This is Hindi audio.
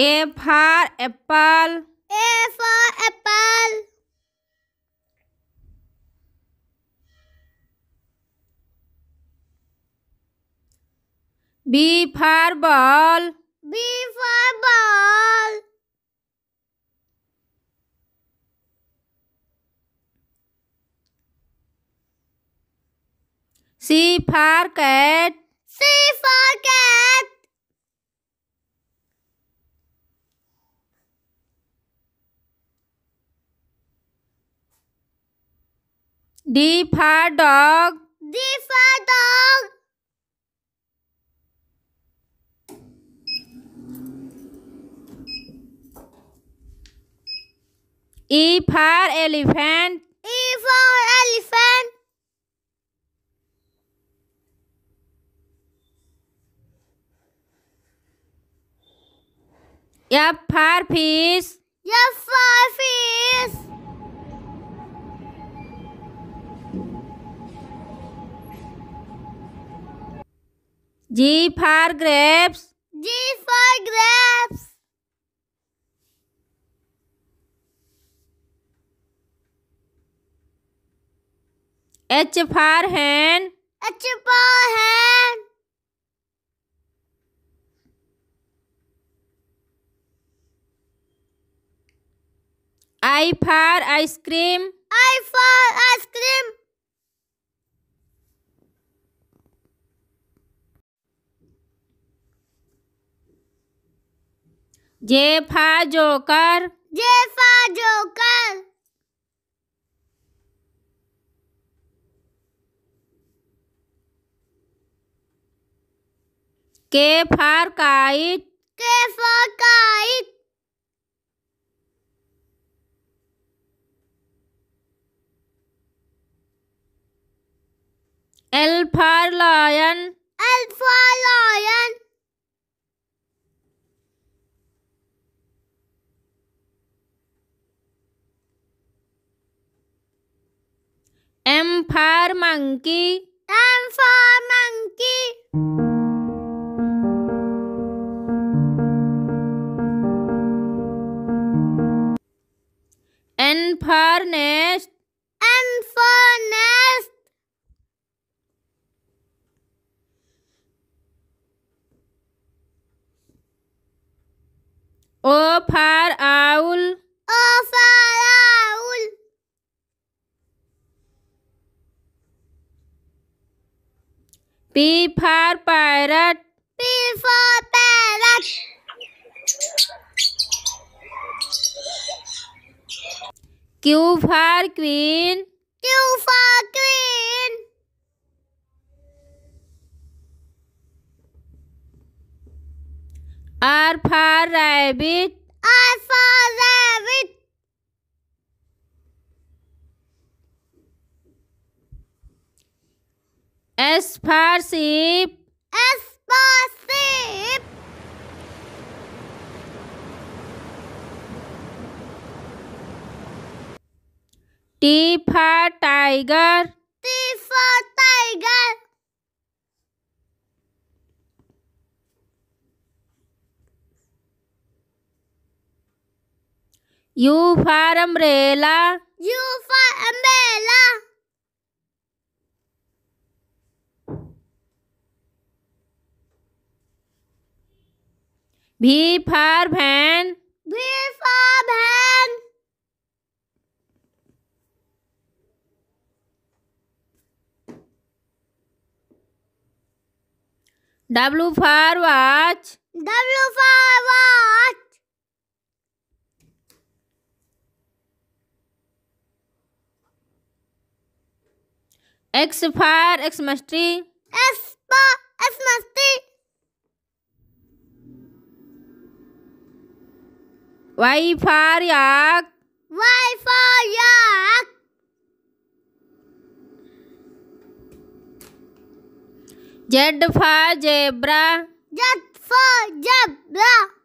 A for apple. A for apple. B for ball. B for ball. C for cat. C for cat. D for dog. D for dog. E for elephant. E for elephant. F for fish. F for fish. G for grapes. G for grapes. H for hand. H for hand. I for ice cream. I for ice cream. For joker for joker K for kite K for kite alpha for monkey M for monkey N for nest N for nest O for owl P for parrot. P for parrot. Q for queen. Q for queen. R for rabbit. R for rabbit. Sponsorship. Sponsorship. T for tiger. T for tiger. U for umbrella. U for umbrella. V for van. V for van. W for watch. W for watch. X for X must X for X must Vajfárják! Vajfárják! Z for zebra. Z for zebra.